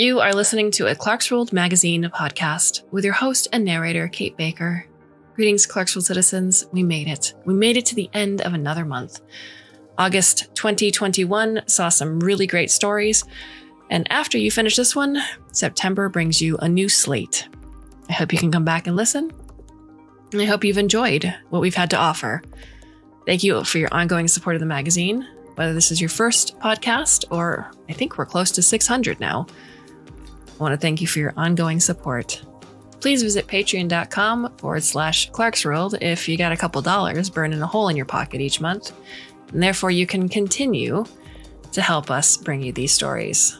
You are listening to a Clarkswold Magazine podcast with your host and narrator, Kate Baker. Greetings, Clarkswold citizens. We made it. We made it to the end of another month. August 2021 saw some really great stories. And after you finish this one, September brings you a new slate. I hope you can come back and listen. And I hope you've enjoyed what we've had to offer. Thank you for your ongoing support of the magazine, whether this is your first podcast or I think we're close to 600 now. I want to thank you for your ongoing support. Please visit patreon.com forward slash Clark's World if you got a couple dollars burning a hole in your pocket each month. And therefore, you can continue to help us bring you these stories.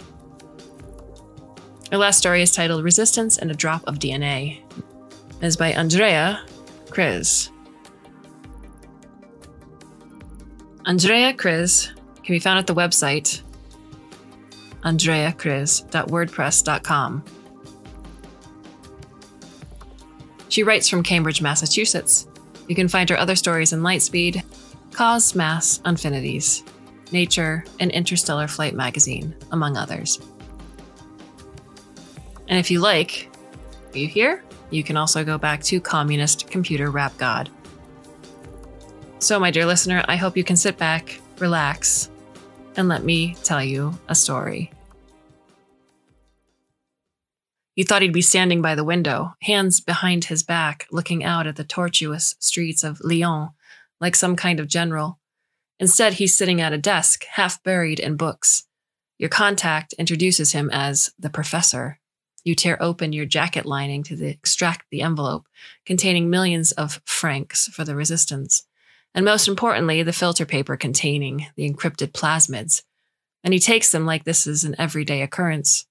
Our last story is titled Resistance and a Drop of DNA. It is by Andrea Kriz. Andrea Kriz can be found at the website andreacris.wordpress.com. She writes from Cambridge, Massachusetts. You can find her other stories in Lightspeed, Cause Mass Infinities, Nature, and Interstellar Flight magazine, among others. And if you like, are you here? You can also go back to Communist Computer Rap God. So, my dear listener, I hope you can sit back, relax, and let me tell you a story. You thought he'd be standing by the window, hands behind his back, looking out at the tortuous streets of Lyon, like some kind of general. Instead, he's sitting at a desk, half buried in books. Your contact introduces him as the professor. You tear open your jacket lining to the, extract the envelope containing millions of francs for the resistance, and most importantly, the filter paper containing the encrypted plasmids. And he takes them like this is an everyday occurrence.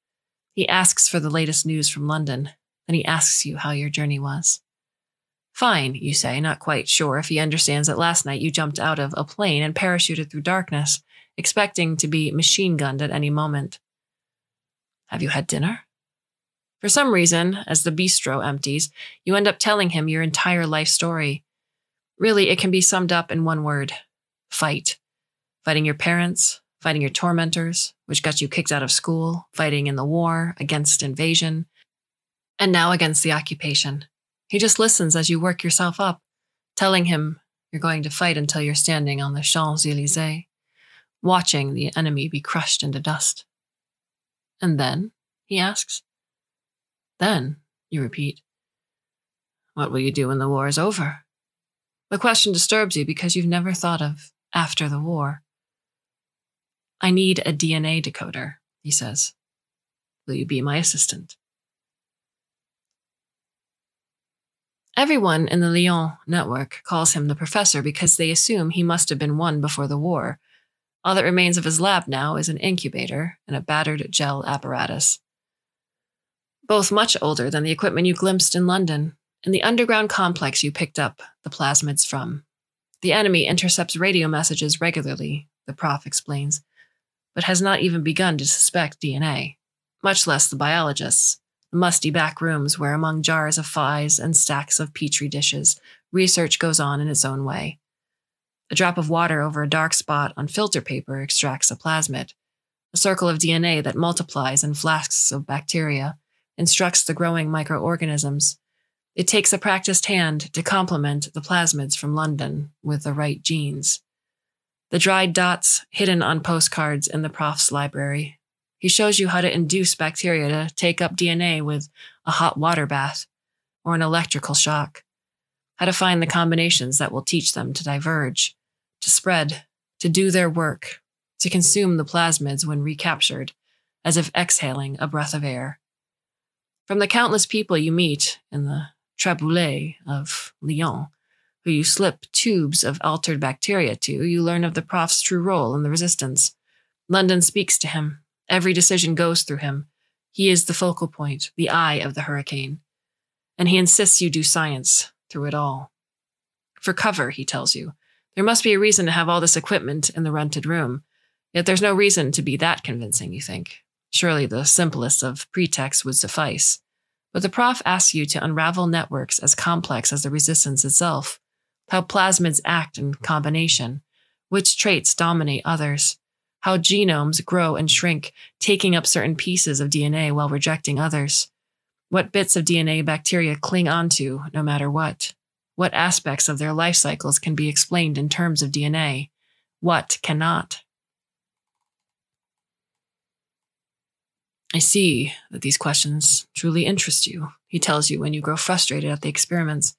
He asks for the latest news from London. Then he asks you how your journey was. Fine, you say, not quite sure if he understands that last night you jumped out of a plane and parachuted through darkness, expecting to be machine gunned at any moment. Have you had dinner? For some reason, as the bistro empties, you end up telling him your entire life story. Really, it can be summed up in one word fight. Fighting your parents, fighting your tormentors, which got you kicked out of school, fighting in the war, against invasion, and now against the occupation. He just listens as you work yourself up, telling him you're going to fight until you're standing on the Champs Elysees, watching the enemy be crushed into dust. And then? he asks. Then, you repeat, what will you do when the war is over? The question disturbs you because you've never thought of after the war. I need a DNA decoder, he says. Will you be my assistant? Everyone in the Lyon network calls him the professor because they assume he must have been one before the war. All that remains of his lab now is an incubator and a battered gel apparatus. Both much older than the equipment you glimpsed in London and the underground complex you picked up the plasmids from. The enemy intercepts radio messages regularly, the prof explains, but has not even begun to suspect DNA, much less the biologists. The musty back rooms where, among jars of flies and stacks of petri dishes, research goes on in its own way. A drop of water over a dark spot on filter paper extracts a plasmid, a circle of DNA that multiplies in flasks of bacteria, instructs the growing microorganisms. It takes a practiced hand to complement the plasmids from London with the right genes the dried dots hidden on postcards in the prof's library. He shows you how to induce bacteria to take up DNA with a hot water bath or an electrical shock, how to find the combinations that will teach them to diverge, to spread, to do their work, to consume the plasmids when recaptured, as if exhaling a breath of air. From the countless people you meet in the Traboulet of Lyon, who you slip tubes of altered bacteria to, you learn of the prof's true role in the resistance. London speaks to him. Every decision goes through him. He is the focal point, the eye of the hurricane. And he insists you do science through it all. For cover, he tells you. There must be a reason to have all this equipment in the rented room. Yet there's no reason to be that convincing, you think. Surely the simplest of pretexts would suffice. But the prof asks you to unravel networks as complex as the resistance itself how plasmids act in combination, which traits dominate others, how genomes grow and shrink, taking up certain pieces of DNA while rejecting others, what bits of DNA bacteria cling onto no matter what, what aspects of their life cycles can be explained in terms of DNA, what cannot. I see that these questions truly interest you, he tells you when you grow frustrated at the experiments.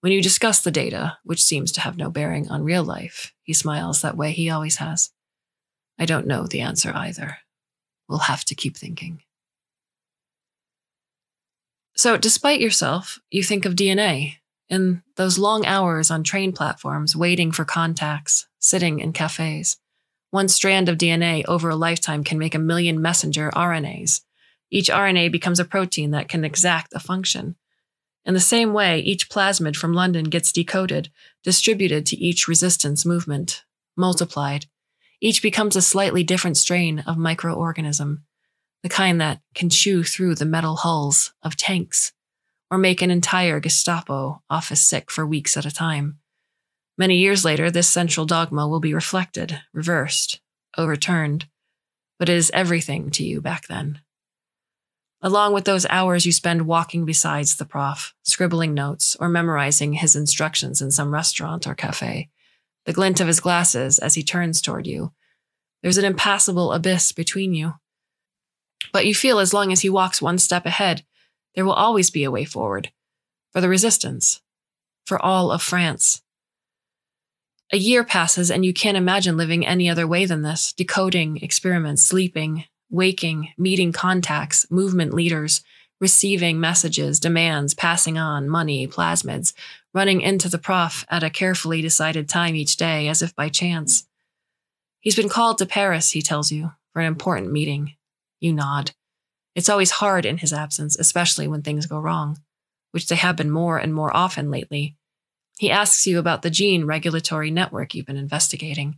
When you discuss the data, which seems to have no bearing on real life, he smiles that way he always has. I don't know the answer either. We'll have to keep thinking. So, despite yourself, you think of DNA In those long hours on train platforms waiting for contacts, sitting in cafes. One strand of DNA over a lifetime can make a million messenger RNAs. Each RNA becomes a protein that can exact a function. In the same way, each plasmid from London gets decoded, distributed to each resistance movement, multiplied. Each becomes a slightly different strain of microorganism, the kind that can chew through the metal hulls of tanks or make an entire Gestapo office sick for weeks at a time. Many years later, this central dogma will be reflected, reversed, overturned, but it is everything to you back then along with those hours you spend walking besides the prof, scribbling notes, or memorizing his instructions in some restaurant or cafe, the glint of his glasses as he turns toward you. There's an impassable abyss between you. But you feel as long as he walks one step ahead, there will always be a way forward for the resistance, for all of France. A year passes, and you can't imagine living any other way than this decoding, experiments, sleeping, waking, meeting contacts, movement leaders, receiving messages, demands, passing on money, plasmids, running into the prof at a carefully decided time each day as if by chance. He's been called to Paris, he tells you, for an important meeting. You nod. It's always hard in his absence, especially when things go wrong, which they have been more and more often lately. He asks you about the gene regulatory network you've been investigating.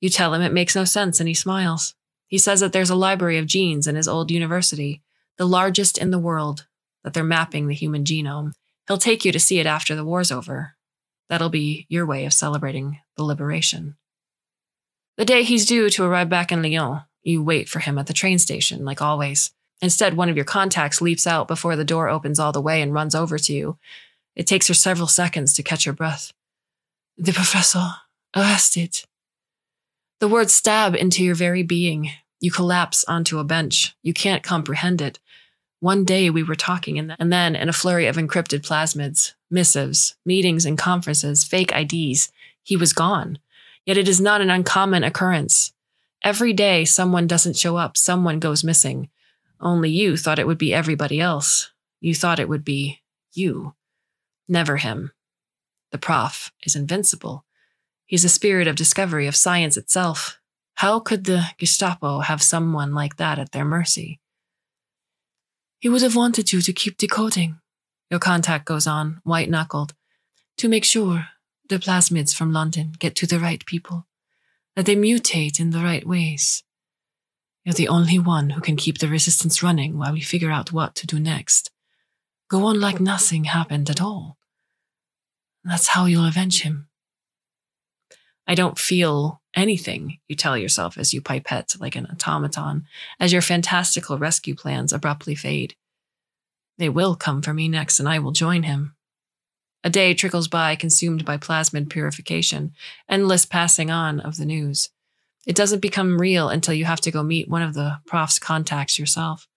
You tell him it makes no sense and he smiles. He says that there's a library of genes in his old university, the largest in the world, that they're mapping the human genome. He'll take you to see it after the war's over. That'll be your way of celebrating the liberation. The day he's due to arrive back in Lyon, you wait for him at the train station, like always. Instead, one of your contacts leaps out before the door opens all the way and runs over to you. It takes her several seconds to catch her breath. The professor, arrested. The words stab into your very being. You collapse onto a bench. You can't comprehend it. One day we were talking, and, th and then in a flurry of encrypted plasmids, missives, meetings and conferences, fake IDs, he was gone. Yet it is not an uncommon occurrence. Every day, someone doesn't show up, someone goes missing. Only you thought it would be everybody else. You thought it would be you, never him. The prof is invincible. He's a spirit of discovery of science itself. How could the Gestapo have someone like that at their mercy? He would have wanted you to keep decoding, your contact goes on, white knuckled, to make sure the plasmids from London get to the right people, that they mutate in the right ways. You're the only one who can keep the resistance running while we figure out what to do next. Go on like nothing happened at all. That's how you'll avenge him. I don't feel anything, you tell yourself as you pipette like an automaton, as your fantastical rescue plans abruptly fade. They will come for me next, and I will join him. A day trickles by, consumed by plasmid purification, endless passing on of the news. It doesn't become real until you have to go meet one of the prof's contacts yourself.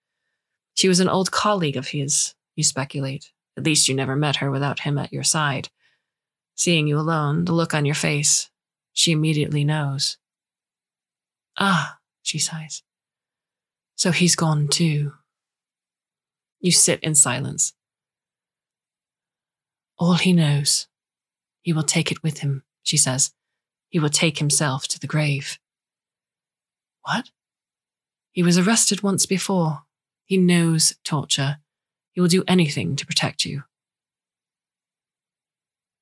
She was an old colleague of his, you speculate. At least you never met her without him at your side. Seeing you alone, the look on your face, she immediately knows. Ah, she sighs. So he's gone too. You sit in silence. All he knows. He will take it with him, she says. He will take himself to the grave. What? He was arrested once before. He knows torture. He will do anything to protect you.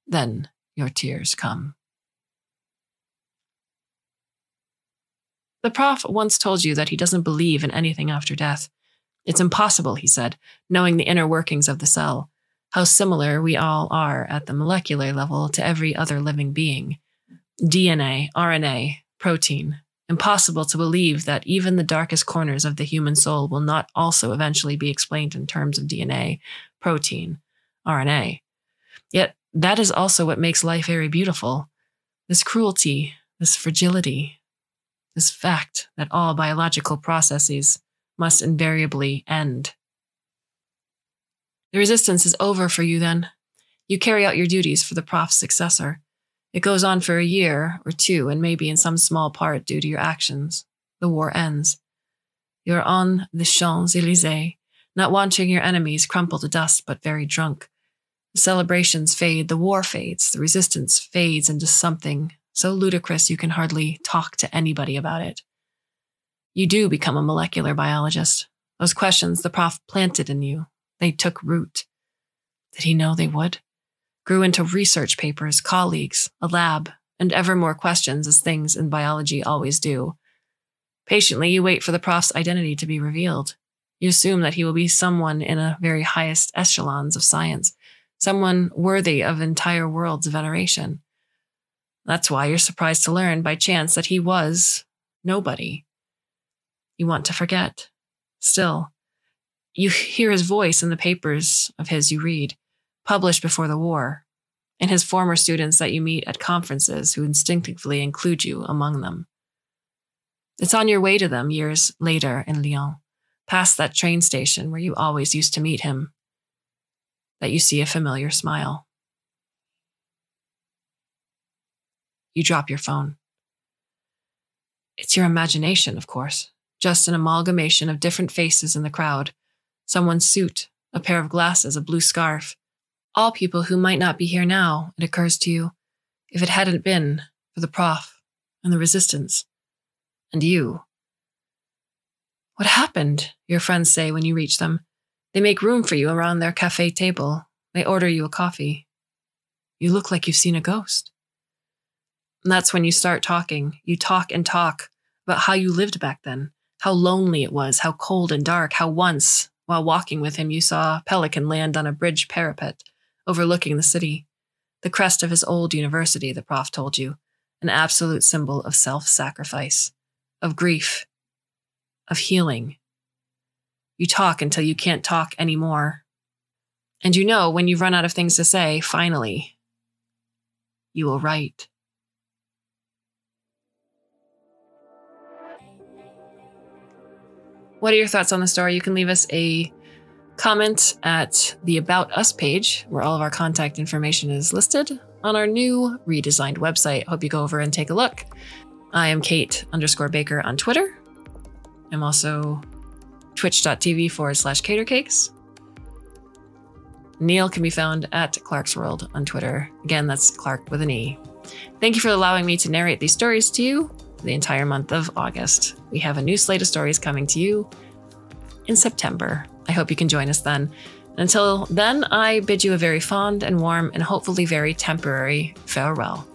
Then your tears come. The prof once told you that he doesn't believe in anything after death. It's impossible, he said, knowing the inner workings of the cell, how similar we all are at the molecular level to every other living being. DNA, RNA, protein. Impossible to believe that even the darkest corners of the human soul will not also eventually be explained in terms of DNA, protein, RNA. Yet that is also what makes life very beautiful. This cruelty, this fragility, this fact that all biological processes must invariably end. The resistance is over for you then. You carry out your duties for the prof's successor. It goes on for a year or two, and maybe in some small part due to your actions. The war ends. You're on the Champs Elysees, not watching your enemies crumple to dust, but very drunk. The celebrations fade, the war fades, the resistance fades into something so ludicrous you can hardly talk to anybody about it. You do become a molecular biologist. Those questions the prof planted in you, they took root. Did he know they would? Grew into research papers, colleagues, a lab, and ever more questions as things in biology always do. Patiently, you wait for the prof's identity to be revealed. You assume that he will be someone in a very highest echelons of science, someone worthy of entire worlds veneration. That's why you're surprised to learn by chance that he was nobody. You want to forget. Still, you hear his voice in the papers of his you read, published before the war, and his former students that you meet at conferences who instinctively include you among them. It's on your way to them years later in Lyon, past that train station where you always used to meet him, that you see a familiar smile. you drop your phone. It's your imagination, of course, just an amalgamation of different faces in the crowd someone's suit, a pair of glasses, a blue scarf. All people who might not be here now, it occurs to you, if it hadn't been for the prof and the resistance and you. What happened? Your friends say when you reach them. They make room for you around their cafe table. They order you a coffee. You look like you've seen a ghost. And that's when you start talking. You talk and talk about how you lived back then, how lonely it was, how cold and dark, how once, while walking with him, you saw a Pelican land on a bridge parapet overlooking the city. The crest of his old university, the prof told you, an absolute symbol of self sacrifice, of grief, of healing. You talk until you can't talk anymore. And you know when you've run out of things to say, finally, you will write. what are your thoughts on the story? You can leave us a comment at the About Us page, where all of our contact information is listed on our new redesigned website. Hope you go over and take a look. I am Kate underscore Baker on Twitter. I'm also twitch.tv forward slash catercakes. Neil can be found at Clark's World on Twitter. Again, that's Clark with an E. Thank you for allowing me to narrate these stories to you the entire month of August. We have a new slate of stories coming to you in September. I hope you can join us then. Until then, I bid you a very fond and warm and hopefully very temporary farewell.